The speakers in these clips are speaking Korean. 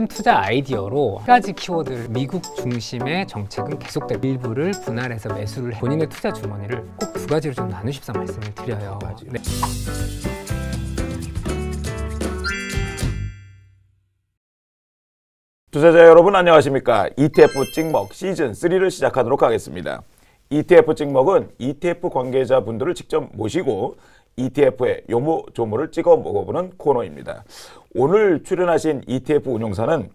중심 투자 아이디어로 한 가지 키워드를 미국 중심의 정책은 계속되고 일부를 분할해서 매수를 해 본인의 투자 주머니를 꼭 두 가지로 좀 나누십사 말씀을 드려요 네. 투자자 여러분 안녕하십니까 ETF 찍먹 시즌 3를 시작하도록 하겠습니다 ETF 찍먹은 ETF 관계자분들을 직접 모시고 ETF의 요모조모를 찍어 먹어보는 코너입니다. 오늘 출연하신 ETF 운용사는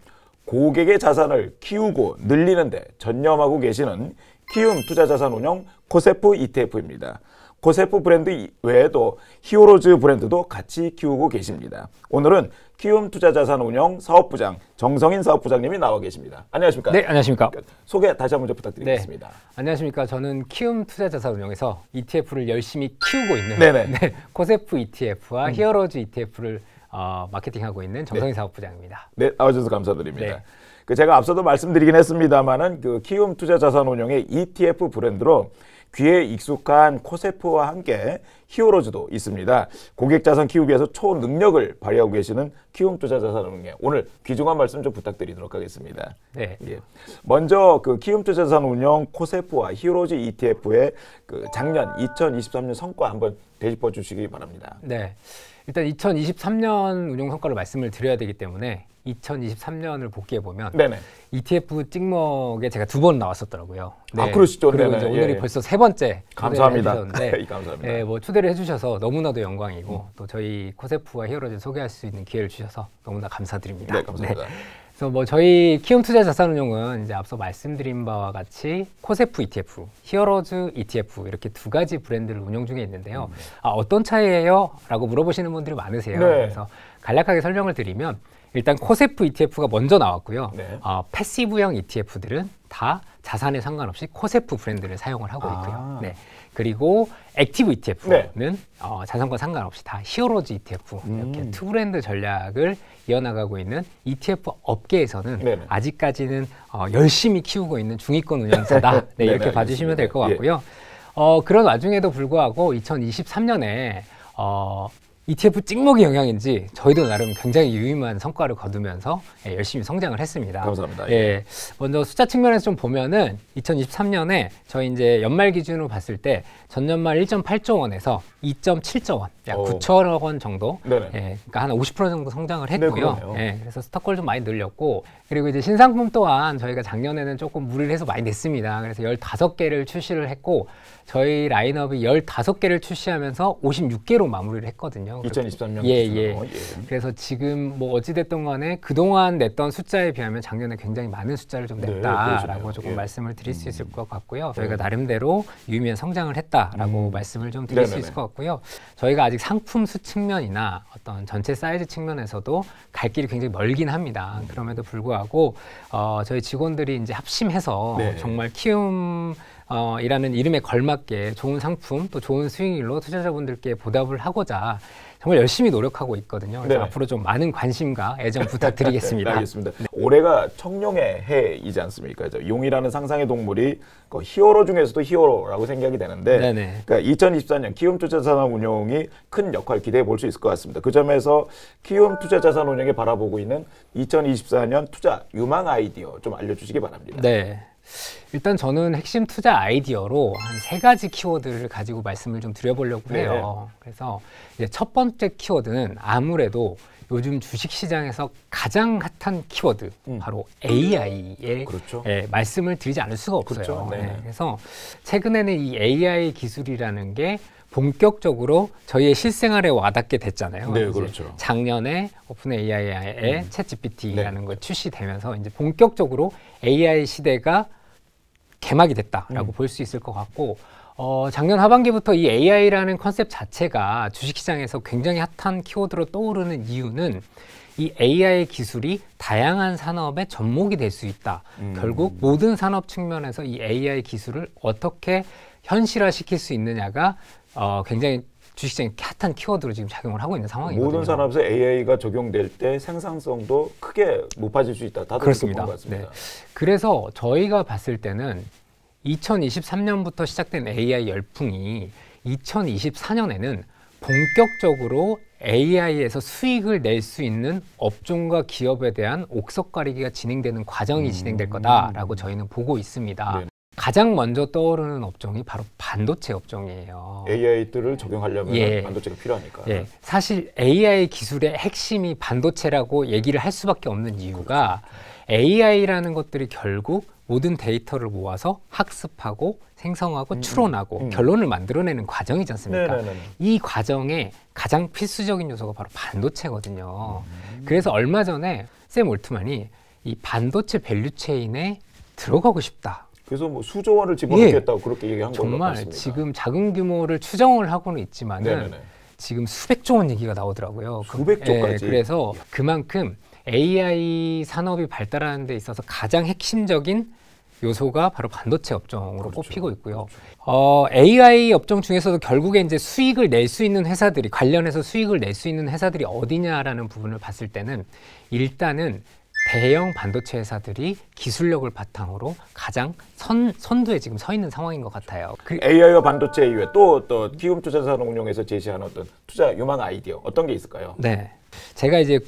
고객의 자산을 키우고 늘리는데 전념하고 계시는 키움 투자자산운용 코세프 ETF입니다. 코세프 브랜드 외에도 히어로즈 브랜드도 같이 키우고 계십니다. 오늘은 키움 투자자산운용 사업부장 정성인 사업부장님이 나와 계십니다. 안녕하십니까? 네, 안녕하십니까? 그, 소개 다시 한 번 부탁드리겠습니다. 네, 안녕하십니까? 저는 키움 투자자산운용에서 ETF를 열심히 키우고 있는 네, 코세프 ETF와 음. 히어로즈 ETF를 어, 마케팅하고 있는 정성인 네. 사업부장입니다. 네, 나와주셔서 감사드립니다. 네. 그 제가 앞서도 말씀드리긴 했습니다만은 그 키움 투자자산운용의 ETF 브랜드로 음. 귀에 익숙한 코세프와 함께 히어로즈도 있습니다. 고객 자산 키우기 위서 초능력을 발휘하고 계시는 키움 투자 자산운용에 오늘 귀중한 말씀 좀 부탁드리도록 하겠습니다. 네. 예. 먼저 그 키움 투자 자산운용 코세프와 히어로즈 ETF의 그 작년 2023년 성과 한번 되짚어 주시기 바랍니다. 네. 일단 2023년 운용 성과를 말씀을 드려야 되기 때문에 2023년을 복귀해 보면 네네. ETF 찍먹에 제가 두 번 나왔었더라고요. 네. 아 그러시죠. 그리고 이제 예, 오늘이 예. 벌써 세 번째 감사합니다. 예, 감사합니다. 네, 뭐 초대를 해주셔서 너무나도 영광이고 음. 또 저희 코세프와 히어로즈 소개할 수 있는 기회를 주셔서 너무나 감사드립니다. 네, 감사합니다. 네. 그래서 뭐 저희 키움 투자 자산운용은 이제 앞서 말씀드린 바와 같이 코세프 ETF, 히어로즈 ETF 이렇게 두 가지 브랜드를 운영 중에 있는데요. 음. 아 어떤 차이예요?라고 물어보시는 분들이 많으세요. 네. 그래서 간략하게 설명을 드리면 일단 코세프 ETF가 먼저 나왔고요. 네. 어, 패시브형 ETF들은 다 자산에 상관없이 코세프 브랜드를 사용을 하고 아. 있고요. 아. 네. 그리고 액티브 ETF는 네. 어, 자산과 상관없이 다 히어로즈 ETF 음. 이렇게 투 브랜드 전략을 이어나가고 있는 ETF 업계에서는 네네. 네. 아직까지는 어, 열심히 키우고 있는 중위권 운영사다 네, 이렇게 네, 네, 봐주시면 될 것 같고요. 예. 어, 그런 와중에도 불구하고 2023년에 어, ETF 찍먹의 영향인지 저희도 나름 굉장히 유의미한 성과를 거두면서 예, 열심히 성장을 했습니다. 감사합니다. 예. 예, 먼저 숫자 측면에서 좀 보면은 2023년에 저희 이제 연말 기준으로 봤을 때 전년말 1.8조 원에서 2.7조 원약 9천억 어. 원 정도, 네네. 예, 그러니까 한 50% 정도 성장을 네, 했고요. 네, 예, 그래서 스톡걸 좀 많이 늘렸고 그리고 이제 신상품 또한 저희가 작년에는 조금 무리를 해서 많이 냈습니다. 그래서 15개를 출시를 했고 저희 라인업이 15개를 출시하면서 56개로 마무리를 했거든요. 2023년. 예, 예. 예. 그래서 지금 뭐 어찌됐든 간에 그동안 냈던 숫자에 비하면 작년에 굉장히 많은 숫자를 좀 네, 냈다라고 네, 조금 예. 말씀을 드릴 수 음. 있을 것 같고요. 네. 저희가 나름대로 유의미한 성장을 했다라고 음. 말씀을 좀 드릴 네네네. 수 있을 것 같고요. 저희가 아직 아직 상품 수 측면이나 어떤 전체 사이즈 측면에서도 갈 길이 굉장히 멀긴 합니다. 음. 그럼에도 불구하고 어, 저희 직원들이 이제 합심해서 네. 정말 키움 어, 이라는 이름에 걸맞게 좋은 상품 또 좋은 수익률로 투자자분들께 보답을 하고자 정말 열심히 노력하고 있거든요. 그래서 네 앞으로 좀 많은 관심과 애정 부탁드리겠습니다. 네, 알겠습니다. 네. 올해가 청룡의 해이지 않습니까? 용이라는 상상의 동물이 그 히어로 중에서도 히어로라고 생각이 되는데 그러니까 2024년 키움투자자산 운용이 큰 역할 기대해 볼 수 있을 것 같습니다. 그 점에서 키움투자자산 운용에 바라보고 있는 2024년 투자 유망 아이디어 좀 알려주시기 바랍니다. 네. 일단 저는 핵심 투자 아이디어로 한 세 가지 키워드를 가지고 말씀을 좀 드려보려고 네. 해요. 네. 그래서 이제 첫 번째 키워드는 아무래도 요즘 주식시장에서 가장 핫한 키워드 음. 바로 AI의 그렇죠. 예, 말씀을 드리지 않을 수가 없어요. 그렇죠. 네. 네. 그래서 최근에는 이 AI 기술이라는 게 본격적으로 저희의 실생활에 와닿게 됐잖아요. 네, 그렇죠. 작년에 오픈 AI의 음. 챗 GPT라는 네. 출시되면서 이제 본격적으로 AI 시대가 개막이 됐다라고 음. 볼수 있을 것 같고 어, 작년 하반기부터 이 AI라는 컨셉 자체가 주식시장에서 굉장히 핫한 키워드로 떠오르는 이유는 이 AI 기술이 다양한 산업의 접목이 될 수 있다. 음. 결국 모든 산업 측면에서 이 AI 기술을 어떻게 현실화시킬 수 있느냐가 어, 굉장히 주식시장에 핫한 키워드로 지금 작용을 하고 있는 상황이거든요. 모든 산업에서 AI가 적용될 때 생산성도 크게 높아질 수 있다. 다들 그렇습니다. 네. 그래서 저희가 봤을 때는 2023년부터 시작된 AI 열풍이 2024년에는 본격적으로 AI에서 수익을 낼 수 있는 업종과 기업에 대한 옥석 가리기가 진행되는 과정이 진행될 음. 거다라고 저희는 보고 있습니다. 네 가장 먼저 떠오르는 업종이 바로 반도체 업종이에요. AI들을 적용하려면 예. 반도체가 필요하니까. 예. 사실 AI 기술의 핵심이 반도체라고 얘기를 할 수밖에 없는 이유가 그렇죠. AI라는 것들이 결국 모든 데이터를 모아서 학습하고 생성하고 음, 음 추론하고 음. 결론을 만들어내는 과정이지 않습니까? 네네네. 이 과정에 가장 필수적인 요소가 바로 반도체거든요. 음. 그래서 얼마 전에 샘 올트만이 이 반도체 밸류체인에 들어가고 싶다. 그래서 뭐 수조 원을 집어넣겠다고 예. 그렇게 얘기한 거 정말 같습니다. 지금 작은 규모를 추정을 하고는 있지만은 네네네. 지금 수백조 원 얘기가 나오더라고요. 수백조까지. 그, 예, 그래서 그만큼 AI 산업이 발달하는 데 있어서 가장 핵심적인 요소가 바로 반도체 업종으로 그렇죠. 꼽히고 있고요. 그렇죠. 어, AI 업종 중에서도 결국에 이제 수익을 낼 수 있는 회사들이 관련해서 수익을 낼 수 있는 회사들이 어디냐라는 부분을 봤을 때는 일단은 대형 반도체 회사들이 기술력을 바탕으로 가장 선, 선두에 지금 서 있는 상황인 것 같아요. 그... AI와 반도체 이외 또, 또 기금투자산업용에서 제시한 어떤 투자 유망 아이디어 어떤 게 있을까요? 네. 제가 이제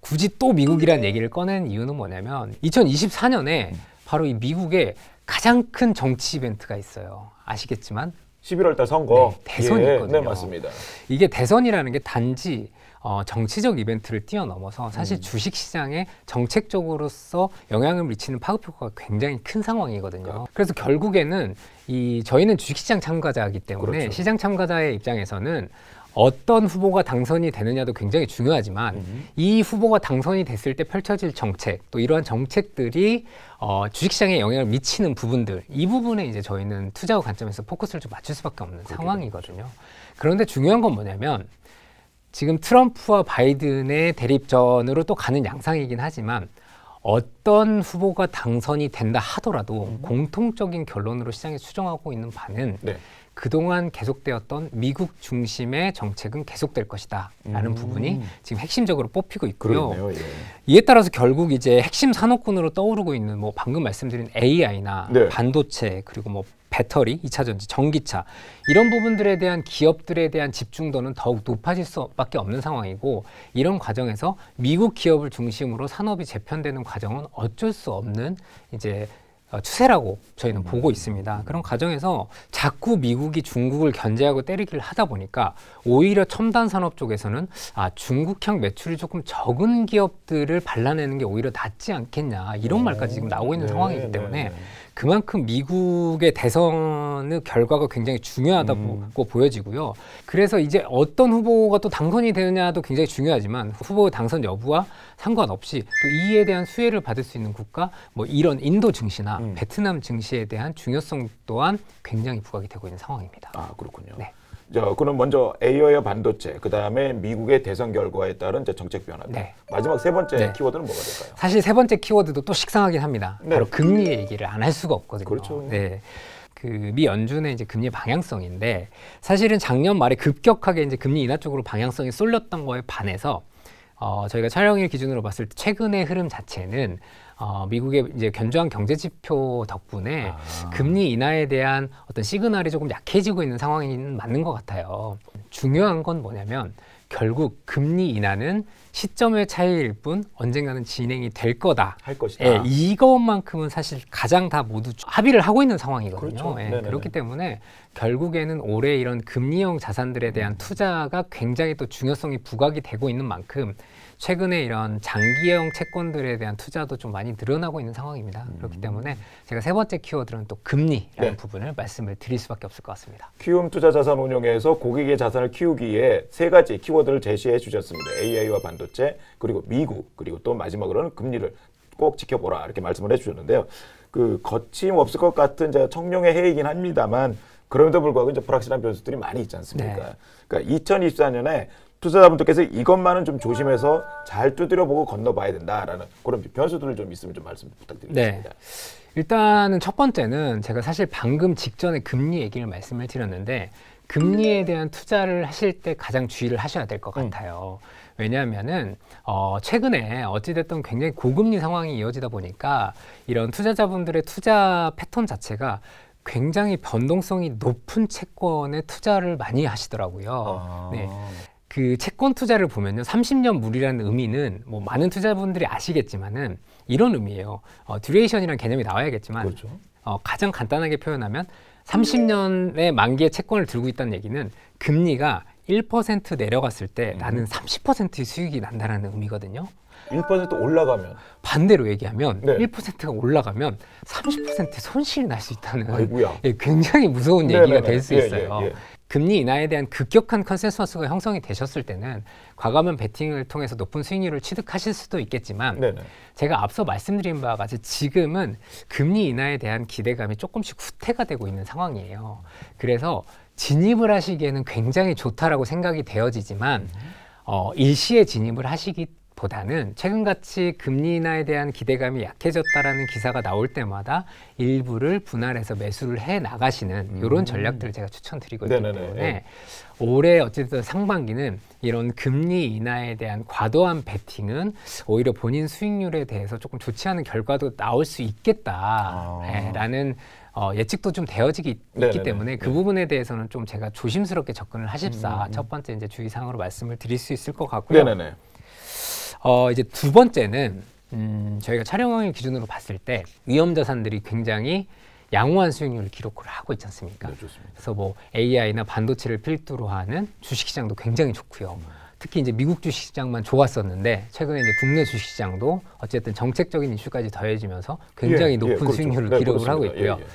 굳이 또 미국이란 얘기를 꺼낸 이유는 뭐냐면 2024년에 음. 바로 이 미국의 가장 큰 정치 이벤트가 있어요. 아시겠지만 11월 달 선거 네, 대선이거든요. 예, 네, 맞습니다. 이게 대선이라는 게 단지 어, 정치적 이벤트를 뛰어넘어서 사실 음. 주식 시장에 정책적으로서 영향을 미치는 파급 효과가 굉장히 큰 상황이거든요. 그렇죠. 그래서 결국에는 이 저희는 주식 시장 참가자이기 때문에 그렇죠. 시장 참가자의 입장에서는 어떤 후보가 당선이 되느냐도 굉장히 중요하지만 음. 이 후보가 당선이 됐을 때 펼쳐질 정책 또 이러한 정책들이 어, 주식시장에 영향을 미치는 부분들 이 부분에 이제 저희는 투자의 관점에서 포커스를 좀 맞출 수밖에 없는 상황이거든요. 그런데 중요한 건 뭐냐면 지금 트럼프와 바이든의 대립전으로 또 가는 양상이긴 하지만 어떤 후보가 당선이 된다 하더라도 음. 공통적인 결론으로 시장이 수정하고 있는 바는 네. 그동안 계속되었던 미국 중심의 정책은 계속될 것이다라는 음. 부분이 지금 핵심적으로 뽑히고 있고요. 요 예. 이에 따라서 결국 이제 핵심 산업군으로 떠오르고 있는 뭐 방금 말씀드린 AI나 네. 반도체 그리고 뭐 배터리, 2차 전지, 전기차 이런 부분들에 대한 기업들에 대한 집중도는 더욱 높아질 수밖에 없는 상황이고 이런 과정에서 미국 기업을 중심으로 산업이 재편되는 과정은 어쩔 수 없는 이제 어, 추세라고 저희는 보고 있습니다. 그런 과정에서 자꾸 미국이 중국을 견제하고 때리기를 하다 보니까 오히려 첨단 산업 쪽에서는 아, 중국형 매출이 조금 적은 기업들을 발라내는 게 오히려 낫지 않겠냐 이런 네. 말까지 지금 나오고 있는 네, 상황이기 네, 때문에 네, 네. 그만큼 미국의 대선의 결과가 굉장히 중요하다고 음. 보여지고요. 그래서 이제 어떤 후보가 또 당선이 되느냐도 굉장히 중요하지만 후보 당선 여부와 상관없이 또 이에 대한 수혜를 받을 수 있는 국가 뭐 이런 인도 증시나 음. 베트남 증시에 대한 중요성 또한 굉장히 부각이 되고 있는 상황입니다. 아 그렇군요. 네. 저 그럼 먼저 에이어의 반도체, 그 다음에 미국의 대선 결과에 따른 이제 정책 변화. 네. 마지막 세 번째 네. 키워드는 뭐가 될까요? 사실 세 번째 키워드도 또 식상하긴 합니다. 네. 바로 금리 얘기를 안 할 수가 없거든요. 그렇죠. 네. 그미 연준의 이제 금리 방향성인데 사실은 작년 말에 급격하게 이제 금리 인하 쪽으로 방향성이 쏠렸던 거에 반해서 어, 저희가 촬영일 기준으로 봤을 때 최근의 흐름 자체는 어, 미국의 이제 견조한 경제 지표 덕분에 아. 금리 인하에 대한 어떤 시그널이 조금 약해지고 있는 상황인 맞는 것 같아요. 중요한 건 뭐냐면 결국 금리 인하는 시점의 차이일 뿐 언젠가는 진행이 될 거다. 할 것이다. 예, 이것만큼은 사실 가장 다 모두 합의를 하고 있는 상황이거든요. 그렇죠. 예, 그렇기 때문에 결국에는 올해 이런 금리형 자산들에 대한 음. 투자가 굉장히 또 중요성이 부각이 되고 있는 만큼 최근에 이런 장기형 채권들에 대한 투자도 좀 많이 늘어나고 있는 상황입니다. 음. 그렇기 때문에 제가 세 번째 키워드는 또 금리라는 네. 부분을 말씀을 드릴 수밖에 없을 것 같습니다. 키움 투자 자산 운용에서 고객의 자산을 키우기에 세 가지 키워드를 제시해 주셨습니다. AI와 반도체, 그리고 미국, 그리고 또 마지막으로는 금리를 꼭 지켜보라 이렇게 말씀을 해 주셨는데요. 그 거침없을 것 같은 제가 청룡의 해이긴 합니다만 그럼에도 불구하고 이제 불확실한 변수들이 많이 있지 않습니까? 네. 그러니까 2024년에 투자자분들께서 이것만은 좀 조심해서 잘 두드려보고 건너봐야 된다라는 그런 변수들을 좀 있으면 좀 말씀 부탁드리겠습니다. 네. 일단은 첫 번째는 제가 사실 방금 직전에 금리 얘기를 말씀을 드렸는데 금리에 대한 투자를 하실 때 가장 주의를 하셔야 될것 음. 같아요. 음. 왜냐하면은 어 최근에 어찌됐든 굉장히 고금리 상황이 이어지다 보니까 이런 투자자분들의 투자 패턴 자체가 굉장히 변동성이 높은 채권에 투자를 많이 하시더라고요. 아. 네. 그 채권 투자를 보면요. 30년 물이라는 의미는 뭐 많은 투자분들이 아시겠지만은 이런 의미예요. 어, 듀레이션이라는 개념이 나와야겠지만 그렇죠. 어, 가장 간단하게 표현하면 30년의 만기의 채권을 들고 있다는 얘기는 금리가 1% 내려갔을 때 음. 나는 30%의 수익이 난다라는 의미거든요. 1% 올라가면 반대로 얘기하면 네. 1%가 올라가면 30% 손실이 날 수 있다는 아이고야. 예, 굉장히 무서운 네, 얘기가 네, 될수 네. 예, 예, 있어요. 예, 예, 금리 인하에 대한 급격한 컨센서스가 형성이 되셨을 때는 과감한 베팅을 통해서 높은 수익률을 취득하실 수도 있겠지만 네네. 제가 앞서 말씀드린 바와 같이 지금은 금리 인하에 대한 기대감이 조금씩 후퇴가 되고 있는 상황이에요. 그래서 진입을 하시기에는 굉장히 좋다라고 생각이 되어지지만 어, 일시에 진입을 하시기 보다는 최근같이 금리 인하에 대한 기대감이 약해졌다라는 기사가 나올 때마다 일부를 분할해서 매수를 해 나가시는 음. 이런 전략들을 제가 추천드리거든요 네네네. 때문에 네. 올해 어쨌든 상반기는 이런 금리 인하에 대한 과도한 베팅은 오히려 본인 수익률에 대해서 조금 좋지 않은 결과도 나올 수 있겠다라는 아. 네, 어, 예측도 좀 되어지기 네네네. 있기 때문에 그 네. 부분에 대해서는 좀 제가 조심스럽게 접근을 하십사 음, 음, 음. 첫 번째 이제 주의사항으로 말씀을 드릴 수 있을 것 같고요. 네네네. 어, 이제 두 번째는 음, 저희가 촬영을 기준으로 봤을 때 위험 자산들이 굉장히 양호한 수익률을 기록을 하고 있지 않습니까? 네, 그래서 뭐 AI나 반도체를 필두로 하는 주식시장도 굉장히 좋고요. 음. 특히 이제 미국 주식시장만 좋았었는데 최근에 이제 국내 주식시장도 어쨌든 정책적인 이슈까지 더해지면서 굉장히 예, 예 높은 예, 그렇죠. 수익률을 네, 기록을 그렇습니다. 하고 있고요. 예, 예,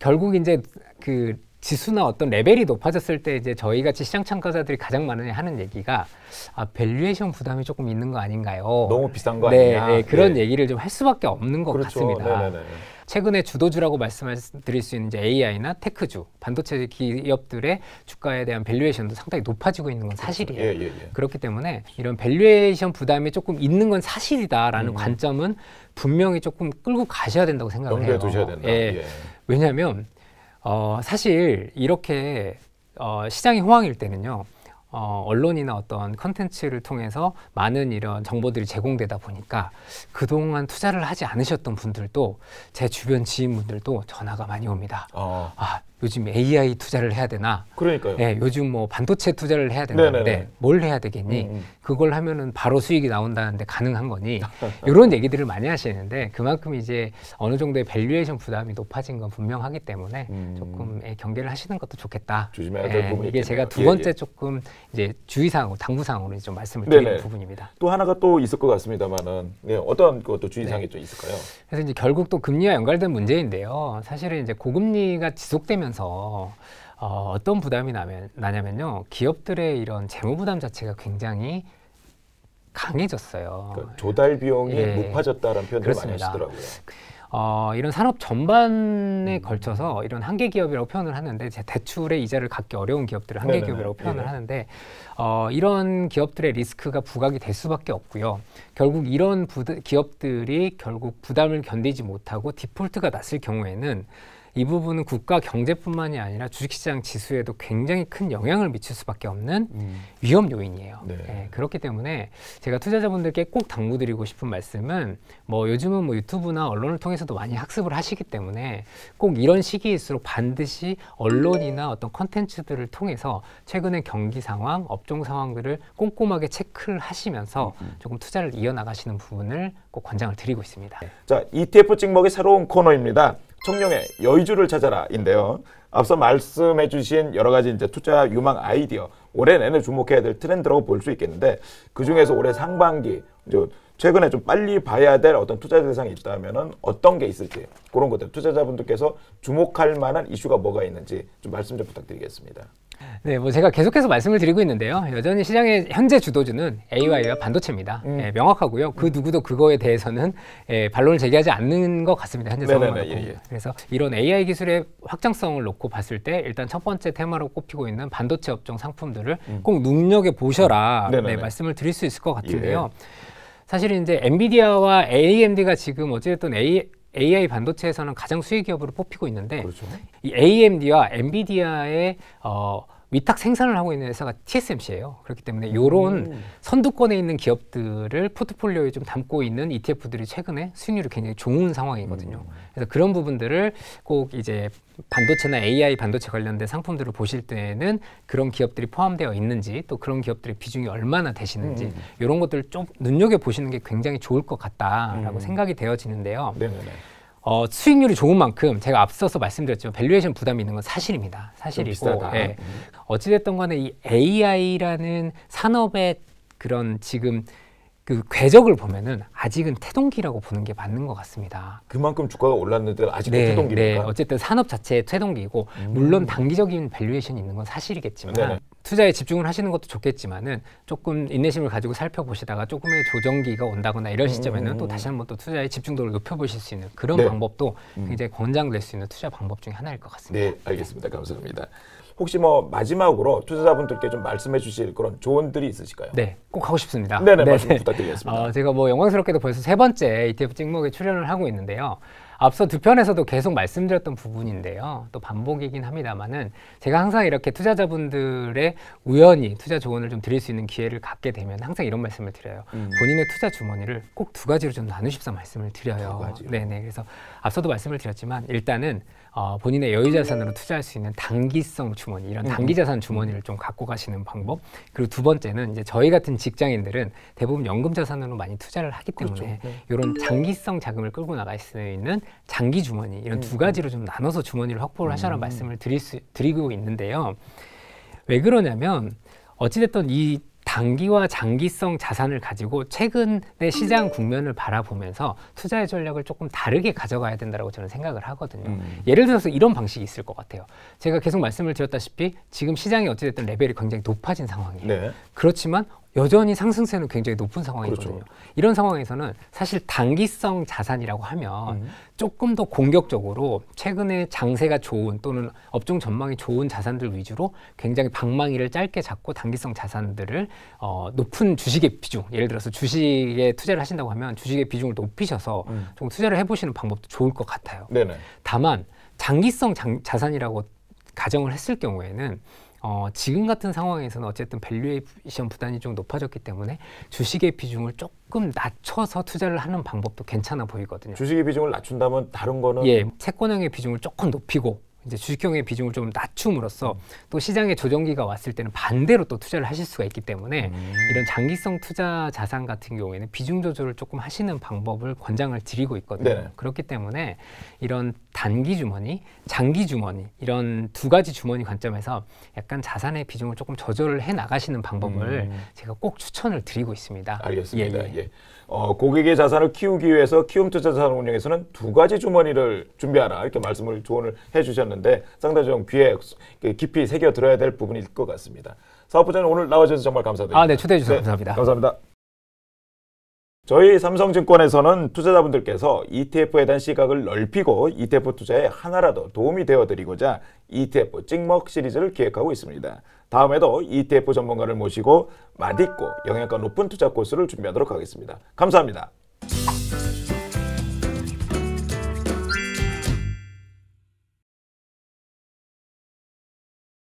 결국 이제 그 지수나 어떤 레벨이 높아졌을 때 이제 저희 같이 시장 참가자들이 가장 많은 하는 얘기가 아 밸류에이션 부담이 조금 있는 거 아닌가요? 너무 비싼 거 네, 아니냐? 네, 그런 네. 얘기를 좀 할 수밖에 없는 것 그렇죠. 같습니다. 네네네. 최근에 주도주라고 말씀드릴 수 있는 이제 AI나 테크주, 반도체 기업들의 주가에 대한 밸류에이션도 상당히 높아지고 있는 건 사실이에요. 예, 예, 예. 그렇기 때문에 이런 밸류에이션 부담이 조금 있는 건 사실이다라는 음. 관점은 분명히 조금 끌고 가셔야 된다고 생각해요. 을두셔야 된다. 예. 예. 왜냐하면 어, 사실 이렇게 어, 시장이 호황일 때는요. 어, 언론이나 어떤 컨텐츠를 통해서 많은 이런 정보들이 제공되다 보니까 그동안 투자를 하지 않으셨던 분들도 제 주변 지인분들도 전화가 많이 옵니다. 어. 아, 요즘 AI 투자를 해야 되나? 그러니까요. 예, 요즘 뭐 반도체 투자를 해야 되는데 네, 뭘 해야 되겠니? 음, 음, 그걸 하면은 바로 수익이 나온다는데 가능한 거니? 이런 얘기들을 많이 하시는데 그만큼 이제 어느 정도의 밸류에이션 부담이 높아진 건 분명하기 때문에 음. 조금 예, 경계를 하시는 것도 좋겠다. 조심해야 예, 될 예, 부분이 이게 제가 두 예, 예. 번째 예, 조금 이제 주의사항 당부사항으로 좀 말씀을 드리는 부분입니다. 또 하나가 또 있을 것 같습니다만은 네, 어떤 것도 주의사항이 네. 좀 있을까요? 그래서 이제 결국 또 금리와 연관된 문제인데요. 사실은 이제 고금리가 지속되면 하면서 어, 어떤 부담이 나면, 나냐면요. 기업들의 이런 재무 부담 자체가 굉장히 강해졌어요. 그러니까 조달 비용이 예. 높아졌다라는 표현을 많이 쓰더라고요. 어, 이런 산업 전반에 음. 걸쳐서 이런 한계 기업이라고 표현을 하는데 대출의 이자를 갚기 어려운 기업들을 한계 네네네. 기업이라고 표현을 네 하는데 어, 이런 기업들의 리스크가 부각이 될 수밖에 없고요. 결국 이런 부드, 기업들이 결국 부담을 견디지 못하고 디폴트가 났을 경우에는 이 부분은 국가 경제뿐만이 아니라 주식시장 지수에도 굉장히 큰 영향을 미칠 수밖에 없는 음. 위험 요인이에요. 네. 네, 그렇기 때문에 제가 투자자분들께 꼭 당부드리고 싶은 말씀은 뭐 요즘은 뭐 유튜브나 언론을 통해서도 많이 학습을 하시기 때문에 꼭 이런 시기일수록 반드시 언론이나 어떤 컨텐츠들을 통해서 최근의 경기 상황, 업종 상황들을 꼼꼼하게 체크를 하시면서 음, 음. 조금 투자를 이어나가시는 부분을 꼭 권장을 드리고 있습니다. 자, ETF 찍먹이 새로운 코너입니다. 대통령의 여의주를 찾아라인데요. 앞서 말씀해 주신 여러 가지 이제 투자 유망 아이디어 올해 내내 주목해야 될 트렌드라고 볼 수 있겠는데 그중에서 올해 상반기 최근에 좀 빨리 봐야 될 어떤 투자 대상이 있다면 어떤 게 있을지 그런 것들 투자자분들께서 주목할 만한 이슈가 뭐가 있는지 좀 말씀 좀 부탁드리겠습니다. 네, 뭐 제가 계속해서 말씀을 드리고 있는데요. 여전히 시장의 현재 주도주는 AI와 반도체입니다. 음. 예, 명확하고요. 그 음. 누구도 그거에 대해서는 예, 반론을 제기하지 않는 것 같습니다. 현재 상황 예, 예. 그래서 이런 AI 기술의 확장성을 놓고 봤을 때 일단 첫 번째 테마로 꼽히고 있는 반도체 업종 상품들을 음. 꼭 능력에 보셔라 음. 네, 말씀을 드릴 수 있을 것 같은데요. 예. 사실 은 이제 엔비디아와 AMD가 지금 어찌됐든 A, AI 반도체에서는 가장 수익 기업으로 뽑히고 있는데 그렇죠. 이 AMD와 엔비디아의 어, 위탁 생산을 하고 있는 회사가 TSMC예요. 그렇기 때문에 이런 음. 선두권에 있는 기업들을 포트폴리오에 좀 담고 있는 ETF들이 최근에 수익률이 굉장히 좋은 상황이거든요. 음. 그래서 그런 부분들을 꼭 이제 반도체나 AI 반도체 관련된 상품들을 보실 때에는 그런 기업들이 포함되어 있는지 또 그런 기업들의 비중이 얼마나 되시는지 음. 이런 것들을 좀 눈여겨 보시는 게 굉장히 좋을 것 같다라고 음. 생각이 되어지는데요. 네네네. 어, 수익률이 좋은 만큼 제가 앞서서 말씀드렸지만 밸류에이션 부담이 있는 건 사실입니다. 사실이고 예. 음. 어찌됐던 간에 이 AI라는 산업의 그런 지금 그 궤적을 보면은 아직은 태동기라고 보는 게 맞는 것 같습니다. 그만큼 주가가 올랐는데 아직도 네, 태동기니까 네, 어쨌든 산업 자체의 태동기고 음. 물론 단기적인 밸류에이션이 있는 건 사실이겠지만 네네. 네. 투자에 집중을 하시는 것도 좋겠지만은 조금 인내심을 가지고 살펴보시다가 조금의 조정기가 온다거나 이런 시점에는 음. 또 다시 한번 또 투자의 집중도를 높여보실 수 있는 그런 네. 방법도 음. 굉장히 권장될 수 있는 투자 방법 중에 하나일 것 같습니다. 네, 알겠습니다. 감사합니다. 혹시 뭐 마지막으로 투자자분들께 좀 말씀해 주실 그런 조언들이 있으실까요? 네, 꼭 하고 싶습니다. 네네, 네네. 말씀 부탁드리겠습니다. 어, 제가 뭐 영광스럽게도 벌써 세 번째 ETF 찍목에 출연을 하고 있는데요. 앞서 두 편에서도 계속 말씀드렸던 부분인데요. 또 반복이긴 합니다만은 제가 항상 이렇게 투자자분들의 우연히 투자 조언을 좀 드릴 수 있는 기회를 갖게 되면 항상 이런 말씀을 드려요. 음. 본인의 투자 주머니를 꼭 두 가지로 좀 나누십사 말씀을 드려요. 네네. 그래서 앞서도 말씀을 드렸지만 일단은 어, 본인의 여유자산으로 음. 투자할 수 있는 단기성 주머니 이런 음. 단기 자산 주머니를 좀 갖고 가시는 방법 그리고 두 번째는 이제 저희 같은 직장인들은 대부분 연금 자산으로 많이 투자를 하기 그렇죠. 때문에 그렇죠. 네. 이런 장기성 자금을 끌고 나갈 수 있는 장기 주머니 이런 두 음, 가지로 좀 나눠서 주머니를 확보를 하셔라는 말씀을 드릴 수, 드리고 있는데요 왜 그러냐면 어찌됐든 이 단기와 장기성 자산을 가지고 최근의 시장 음. 국면을 바라보면서 투자의 전략을 조금 다르게 가져가야 된다고 저는 생각을 하거든요. 음. 예를 들어서 이런 방식이 있을 것 같아요. 제가 계속 말씀을 드렸다시피 지금 시장이 어찌됐든 레벨이 굉장히 높아진 상황이에요. 네. 그렇지만 여전히 상승세는 굉장히 높은 상황이거든요. 그렇죠. 이런 상황에서는 사실 단기성 자산이라고 하면 음. 조금 더 공격적으로 최근에 장세가 좋은 또는 업종 전망이 좋은 자산들 위주로 굉장히 방망이를 짧게 잡고 단기성 자산들을 어, 높은 주식의 비중, 예를 들어서 주식에 투자를 하신다고 하면 주식의 비중을 높이셔서 음. 좀 투자를 해보시는 방법도 좋을 것 같아요. 네네. 다만 장기성 장, 자산이라고 가정을 했을 경우에는 어, 지금 같은 상황에서는 어쨌든 밸류에이션 부담이 좀 높아졌기 때문에 주식의 비중을 조금 낮춰서 투자를 하는 방법도 괜찮아 보이거든요. 주식의 비중을 낮춘다면 다른 거는 예, 채권형의 비중을 조금 높이고 이제 주식형의 비중을 좀 낮춤으로써 음. 또 시장에 조정기가 왔을 때는 반대로 또 투자를 하실 수가 있기 때문에 음. 이런 장기성 투자 자산 같은 경우에는 비중 조절을 조금 하시는 방법을 권장을 드리고 있거든요. 네. 그렇기 때문에 이런 단기 주머니, 장기 주머니 이런 두 가지 주머니 관점에서 약간 자산의 비중을 조금 조절을 해 나가시는 방법을 음. 제가 꼭 추천을 드리고 있습니다. 알겠습니다. 예. 예. 예. 어, 고객의 자산을 키우기 위해서 키움투자 자산 운용에서는 두 가지 주머니를 준비하라 이렇게 말씀을 조언을 해주셨는데 상당히 좀 귀에 깊이 새겨 들어야 될 부분일 것 같습니다. 사업부장님 오늘 나와주셔서 정말 감사드립니다. 아, 네, 초대해 주셔서 네, 감사합니다. 감사합니다. 저희 삼성증권에서는 투자자분들께서 ETF에 대한 시각을 넓히고 ETF 투자에 하나라도 도움이 되어드리고자 ETF 찍먹 시리즈를 기획하고 있습니다. 다음에도 ETF 전문가를 모시고 맛있고 영양가 높은 투자 코스를 준비하도록 하겠습니다. 감사합니다.